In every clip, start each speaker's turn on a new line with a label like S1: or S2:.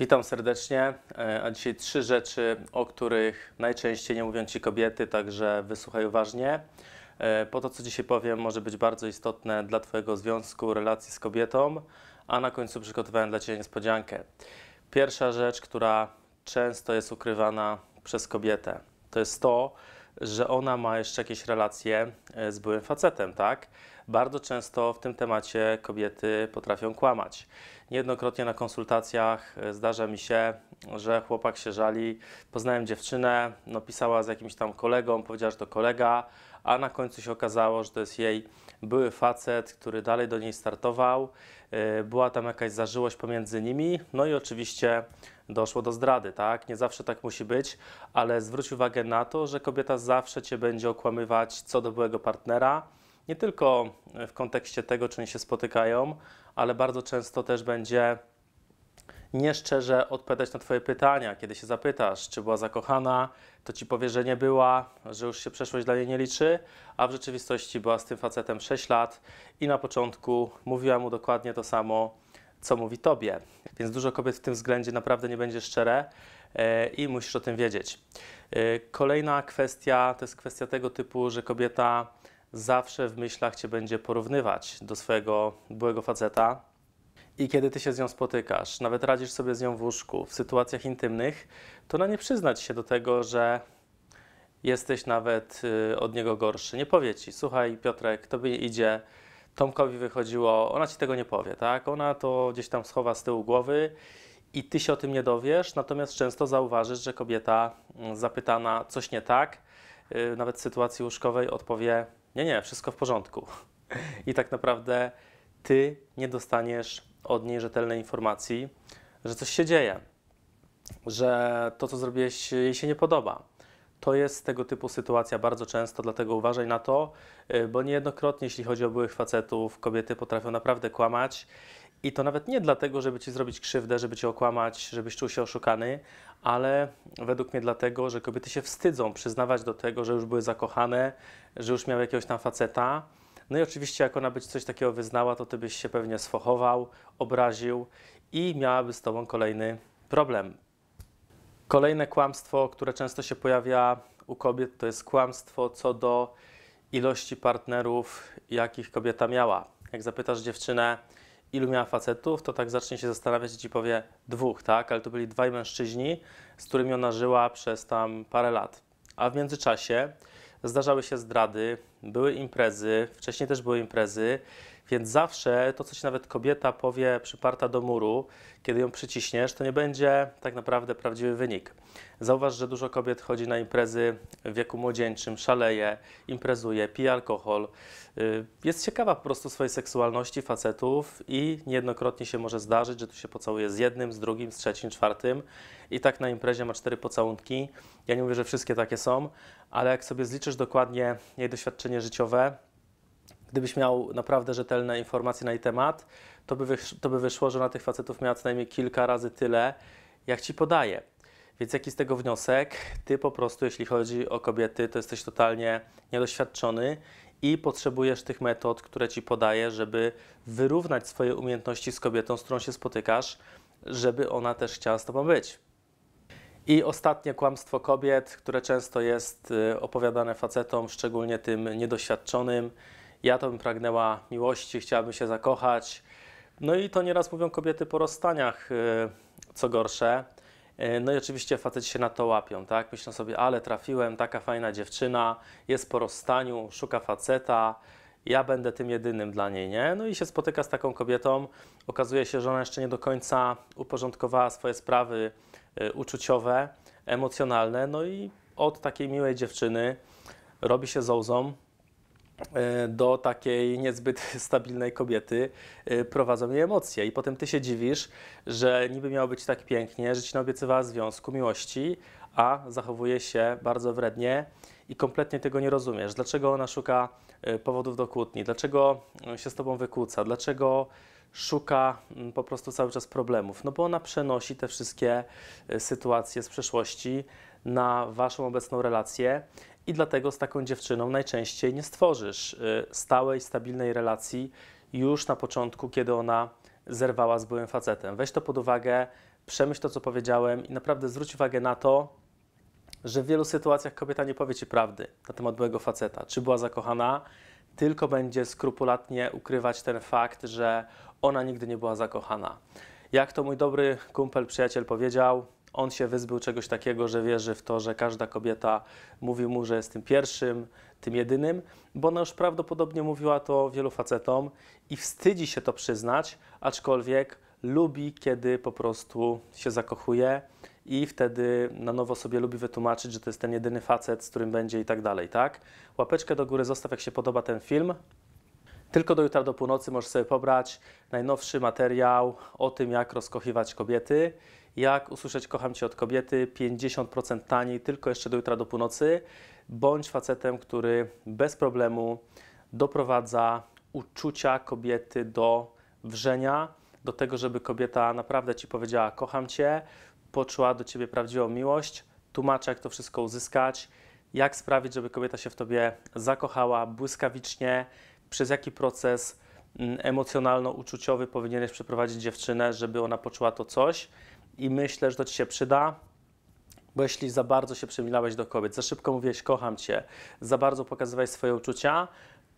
S1: Witam serdecznie. E, a dzisiaj trzy rzeczy, o których najczęściej nie mówią ci kobiety, także wysłuchaj uważnie. E, po to, co dzisiaj powiem, może być bardzo istotne dla Twojego związku, relacji z kobietą, a na końcu przygotowałem dla Ciebie niespodziankę. Pierwsza rzecz, która często jest ukrywana przez kobietę, to jest to, że ona ma jeszcze jakieś relacje e, z byłym facetem, tak? Bardzo często w tym temacie kobiety potrafią kłamać. Niejednokrotnie na konsultacjach e, zdarza mi się, że chłopak się żali. Poznałem dziewczynę, no, pisała z jakimś tam kolegą, powiedziała, że to kolega, a na końcu się okazało, że to jest jej były facet, który dalej do niej startował. E, była tam jakaś zażyłość pomiędzy nimi, no i oczywiście doszło do zdrady, tak? Nie zawsze tak musi być, ale zwróć uwagę na to, że kobieta zawsze cię będzie okłamywać co do byłego partnera nie tylko w kontekście tego, czy oni się spotykają, ale bardzo często też będzie nieszczerze odpowiadać na Twoje pytania. Kiedy się zapytasz, czy była zakochana, to ci powie, że nie była, że już się przeszłość dla niej nie liczy, a w rzeczywistości była z tym facetem 6 lat i na początku mówiła mu dokładnie to samo, co mówi tobie. Więc dużo kobiet w tym względzie naprawdę nie będzie szczere e, i musisz o tym wiedzieć. E, kolejna kwestia to jest kwestia tego typu, że kobieta zawsze w myślach cię będzie porównywać do swojego byłego faceta. I kiedy ty się z nią spotykasz, nawet radzisz sobie z nią w łóżku, w sytuacjach intymnych, to ona no nie przyznać się do tego, że jesteś nawet y, od niego gorszy. Nie powie ci, słuchaj Piotrek, tobie idzie, Tomkowi wychodziło, ona ci tego nie powie, tak? Ona to gdzieś tam schowa z tyłu głowy i ty się o tym nie dowiesz, natomiast często zauważysz, że kobieta mm, zapytana coś nie tak, y, nawet w sytuacji łóżkowej odpowie nie, nie, wszystko w porządku. I tak naprawdę ty nie dostaniesz od niej rzetelnej informacji, że coś się dzieje, że to, co zrobiłeś, jej się nie podoba. To jest tego typu sytuacja bardzo często, dlatego uważaj na to, y, bo niejednokrotnie, jeśli chodzi o byłych facetów, kobiety potrafią naprawdę kłamać i to nawet nie dlatego, żeby ci zrobić krzywdę, żeby cię okłamać, żebyś czuł się oszukany, ale według mnie dlatego, że kobiety się wstydzą przyznawać do tego, że już były zakochane, że już miały jakiegoś tam faceta. No i oczywiście, jak ona by coś takiego wyznała, to ty byś się pewnie sfochował, obraził i miałaby z tobą kolejny problem. Kolejne kłamstwo, które często się pojawia u kobiet, to jest kłamstwo co do ilości partnerów, jakich kobieta miała. Jak zapytasz dziewczynę, ilu miała facetów, to tak zacznie się zastanawiać i ci powie dwóch, tak? Ale to byli dwaj mężczyźni, z którymi ona żyła przez tam parę lat. A w międzyczasie zdarzały się zdrady, były imprezy, wcześniej też były imprezy, więc zawsze to, co ci nawet kobieta powie przyparta do muru, kiedy ją przyciśniesz, to nie będzie tak naprawdę prawdziwy wynik. Zauważ, że dużo kobiet chodzi na imprezy w wieku młodzieńczym, szaleje, imprezuje, pije alkohol. Y, jest ciekawa po prostu swojej seksualności facetów i niejednokrotnie się może zdarzyć, że tu się pocałuje z jednym, z drugim, z trzecim, czwartym i tak na imprezie ma cztery pocałunki. Ja nie mówię, że wszystkie takie są, ale jak sobie zliczysz dokładnie jej doświadczenie doświadczenie życiowe, gdybyś miał naprawdę rzetelne informacje na jej temat, to by, wysz, to by wyszło, że na tych facetów miała co najmniej kilka razy tyle, jak ci podaje. Więc jaki z tego wniosek? Ty po prostu, jeśli chodzi o kobiety, to jesteś totalnie niedoświadczony i potrzebujesz tych metod, które ci podaje, żeby wyrównać swoje umiejętności z kobietą, z którą się spotykasz, żeby ona też chciała z tobą być. I ostatnie kłamstwo kobiet, które często jest y, opowiadane facetom, szczególnie tym niedoświadczonym. Ja to bym pragnęła miłości, chciałabym się zakochać. No i to nieraz mówią kobiety po rozstaniach, y, co gorsze. Y, no i oczywiście faceci się na to łapią, tak? Myślą sobie, ale trafiłem, taka fajna dziewczyna, jest po rozstaniu, szuka faceta, ja będę tym jedynym dla niej, nie? No i się spotyka z taką kobietą, okazuje się, że ona jeszcze nie do końca uporządkowała swoje sprawy Y, uczuciowe, emocjonalne. No i od takiej miłej dziewczyny robi się zołzą y, do takiej niezbyt stabilnej kobiety y, prowadzą jej emocje. I potem ty się dziwisz, że niby miało być tak pięknie, że ci naobiecywała związku, miłości, a zachowuje się bardzo wrednie i kompletnie tego nie rozumiesz. Dlaczego ona szuka e, powodów do kłótni, dlaczego e, się z tobą wykłóca, dlaczego szuka mm, po prostu cały czas problemów. No bo ona przenosi te wszystkie e, sytuacje z przeszłości na waszą obecną relację i dlatego z taką dziewczyną najczęściej nie stworzysz stałej, stabilnej relacji już na początku, kiedy ona zerwała z byłym facetem. Weź to pod uwagę, przemyśl to, co powiedziałem i naprawdę zwróć uwagę na to, że w wielu sytuacjach kobieta nie powie ci prawdy na temat byłego faceta, czy była zakochana, tylko będzie skrupulatnie ukrywać ten fakt, że ona nigdy nie była zakochana. Jak to mój dobry kumpel, przyjaciel powiedział, on się wyzbył czegoś takiego, że wierzy w to, że każda kobieta mówi mu, że jest tym pierwszym, tym jedynym, bo ona już prawdopodobnie mówiła to wielu facetom i wstydzi się to przyznać, aczkolwiek lubi, kiedy po prostu się zakochuje i wtedy na nowo sobie lubi wytłumaczyć, że to jest ten jedyny facet, z którym będzie i tak dalej, tak? Łapeczkę do góry zostaw, jak się podoba ten film. Tylko do jutra do północy możesz sobie pobrać najnowszy materiał o tym, jak rozkochiwać kobiety, jak usłyszeć kocham cię od kobiety 50% taniej, tylko jeszcze do jutra do północy. Bądź facetem, który bez problemu doprowadza uczucia kobiety do wrzenia, do tego, żeby kobieta naprawdę ci powiedziała kocham cię, poczuła do ciebie prawdziwą miłość, tłumaczę, jak to wszystko uzyskać, jak sprawić, żeby kobieta się w tobie zakochała błyskawicznie, przez jaki proces mm, emocjonalno-uczuciowy powinieneś przeprowadzić dziewczynę, żeby ona poczuła to coś. I myślę, że to ci się przyda, bo jeśli za bardzo się przemilałeś do kobiet, za szybko mówiłeś kocham cię, za bardzo pokazywałeś swoje uczucia,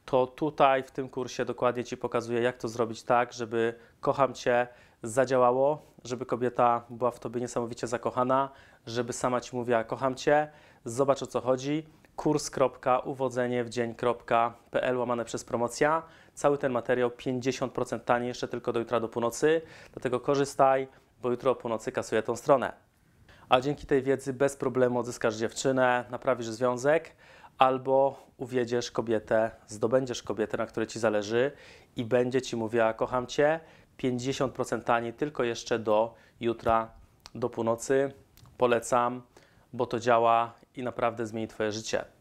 S1: to tutaj w tym kursie dokładnie ci pokazuję, jak to zrobić tak, żeby kocham cię zadziałało żeby kobieta była w tobie niesamowicie zakochana, żeby sama ci mówiła kocham cię, zobacz o co chodzi, kurs.uwodzeniewdzień.pl łamane przez promocja. Cały ten materiał 50% taniej jeszcze tylko do jutra do północy, dlatego korzystaj, bo jutro o północy kasuję tą stronę. A dzięki tej wiedzy bez problemu odzyskasz dziewczynę, naprawisz związek albo uwiedziesz kobietę, zdobędziesz kobietę, na której ci zależy i będzie ci mówiła kocham cię, 50% taniej, tylko jeszcze do jutra, do północy. Polecam, bo to działa i naprawdę zmieni Twoje życie.